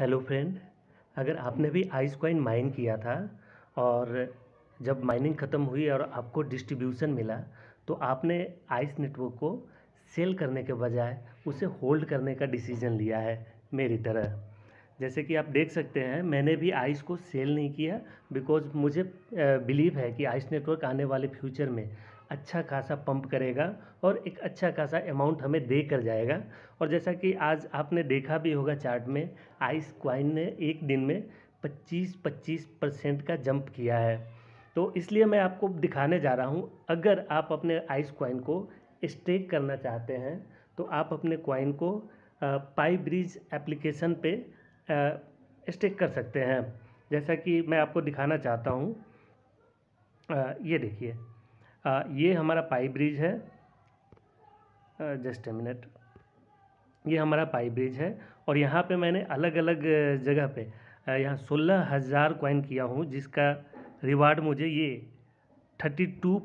hello friend अगर आपने भी आइस क्वाइन माइन किया था और जब माइनिंग ख़त्म हुई और आपको डिस्ट्रीब्यूशन मिला तो आपने आइस नेटवर्क को सेल करने के बजाय उसे होल्ड करने का डिसीज़न लिया है मेरी तरह जैसे कि आप देख सकते हैं मैंने भी आइस को सेल नहीं किया बिकॉज मुझे बिलीव है कि आइस नेटवर्क आने वाले फ्यूचर में अच्छा खासा पंप करेगा और एक अच्छा खासा अमाउंट हमें दे कर जाएगा और जैसा कि आज आपने देखा भी होगा चार्ट में आइस क्वाइन ने एक दिन में 25-25 परसेंट का जंप किया है तो इसलिए मैं आपको दिखाने जा रहा हूँ अगर आप अपने आइस क्वाइन को स्टेक करना चाहते हैं तो आप अपने क्वाइन को पाई ब्रिज एप्लीकेशन पर स्टेक कर सकते हैं जैसा कि मैं आपको दिखाना चाहता हूँ ये देखिए आ, ये हमारा पाई ब्रिज है जस्ट ए मिनट ये हमारा पाई ब्रिज है और यहाँ पे मैंने अलग अलग जगह पे यहाँ सोलह हज़ार कॉइन किया हूँ जिसका रिवार्ड मुझे ये thirty two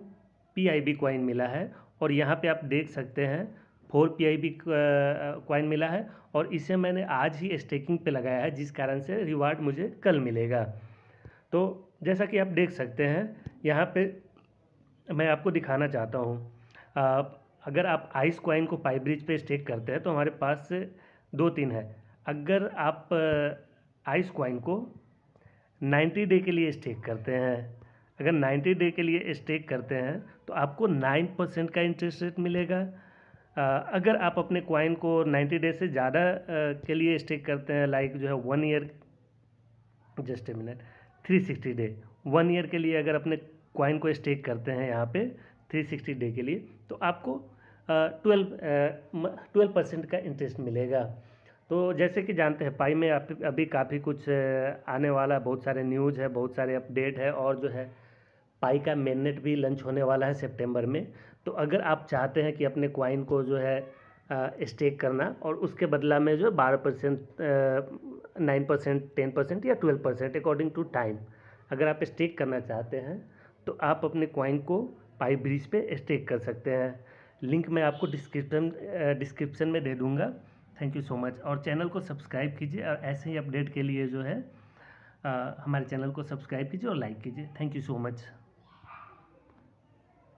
P I B coin मिला है और यहाँ पे आप देख सकते हैं four P I B coin मिला है और इसे मैंने आज ही स्टेकिंग पे लगाया है जिस कारण से रिवार्ड मुझे कल मिलेगा तो जैसा कि आप देख सकते हैं यहाँ पे मैं आपको दिखाना चाहता हूँ अगर आप आइस क्वाइन को पाई ब्रिज पे स्टेक करते हैं तो हमारे पास दो तीन है अगर आप आइस क्वाइन को 90 डे के लिए स्टेक करते हैं अगर 90 डे के लिए स्टेक करते हैं तो आपको 9 परसेंट का इंटरेस्ट रेट मिलेगा अगर आप अपने क्वाइन को 90 डे से ज़्यादा के लिए स्टेक करते हैं लाइक जो है one year just a minute sixty day one year के लिए अगर अपने क्वाइन को स्टेक करते हैं यहाँ पे 360 डे के लिए तो आपको ट्वेल्व ट्वेल्व परसेंट का इंटरेस्ट मिलेगा तो जैसे कि जानते हैं पाई में अभी काफ़ी कुछ आने वाला बहुत सारे न्यूज़ है बहुत सारे अपडेट है और जो है पाई का मेननेट भी लंच होने वाला है सितंबर में तो अगर आप चाहते हैं कि अपने क्वाइन को जो है स्टेक करना और उसके बदला में जो है बारह percent nine percent ten percent या twelve percent according to time अगर आप स्टेक करना चाहते हैं तो आप अपने कॉइन को पाइप ब्रिज पे स्टेक कर सकते हैं लिंक मैं आपको डिस्क्रिप्शन डिस्क्रिप्शन में दे दूँगा थैंक यू सो मच और चैनल को सब्सक्राइब कीजिए और ऐसे ही अपडेट के लिए जो है आ, हमारे चैनल को सब्सक्राइब कीजिए और लाइक कीजिए थैंक यू सो मच